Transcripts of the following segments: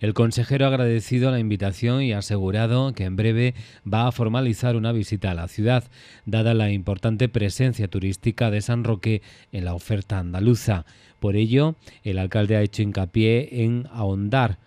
El consejero ha agradecido la invitación y ha asegurado que en breve va a formalizar una visita a la ciudad, dada la importante presencia turística de San Roque en la oferta andaluza. Por ello, el alcalde ha hecho hincapié en ahondar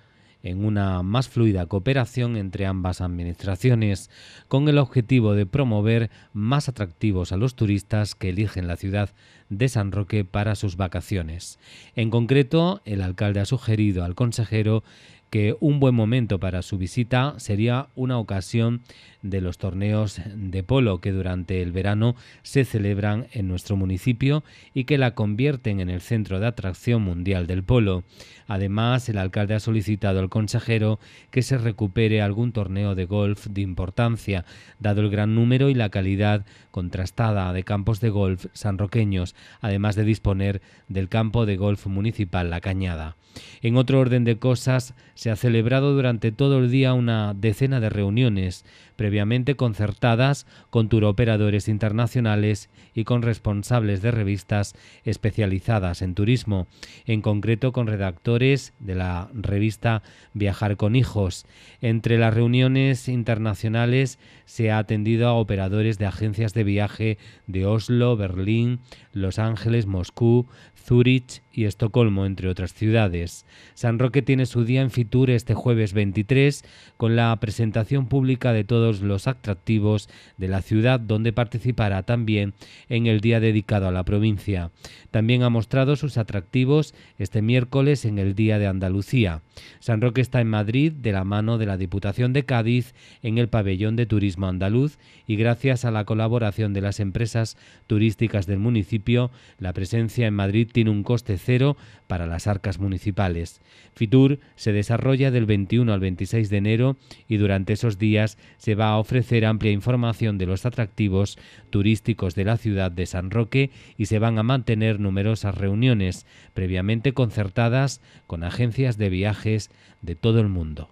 en una más fluida cooperación entre ambas administraciones, con el objetivo de promover más atractivos a los turistas que eligen la ciudad de San Roque para sus vacaciones. En concreto, el alcalde ha sugerido al consejero que un buen momento para su visita sería una ocasión de los torneos de polo que durante el verano se celebran en nuestro municipio y que la convierten en el centro de atracción mundial del polo. Además, el alcalde ha solicitado al consejero que se recupere algún torneo de golf de importancia, dado el gran número y la calidad contrastada de campos de golf sanroqueños, además de disponer del campo de golf municipal La Cañada. En otro orden de cosas, se ha celebrado durante todo el día una decena de reuniones, previamente concertadas con turoperadores internacionales y con responsables de revistas especializadas en turismo, en concreto con redactores de la revista Viajar con Hijos. Entre las reuniones internacionales se ha atendido a operadores de agencias de viaje de Oslo, Berlín, Los Ángeles, Moscú, Zúrich, y Estocolmo, entre otras ciudades. San Roque tiene su día en Fitur este jueves 23 con la presentación pública de todos los atractivos de la ciudad, donde participará también en el día dedicado a la provincia. También ha mostrado sus atractivos este miércoles en el Día de Andalucía. San Roque está en Madrid de la mano de la Diputación de Cádiz en el Pabellón de Turismo Andaluz y gracias a la colaboración de las empresas turísticas del municipio, la presencia en Madrid tiene un coste cero para las arcas municipales. Fitur se desarrolla del 21 al 26 de enero y durante esos días se va a ofrecer amplia información de los atractivos turísticos de la ciudad de San Roque y se van a mantener numerosas reuniones previamente concertadas con agencias de viajes de todo el mundo.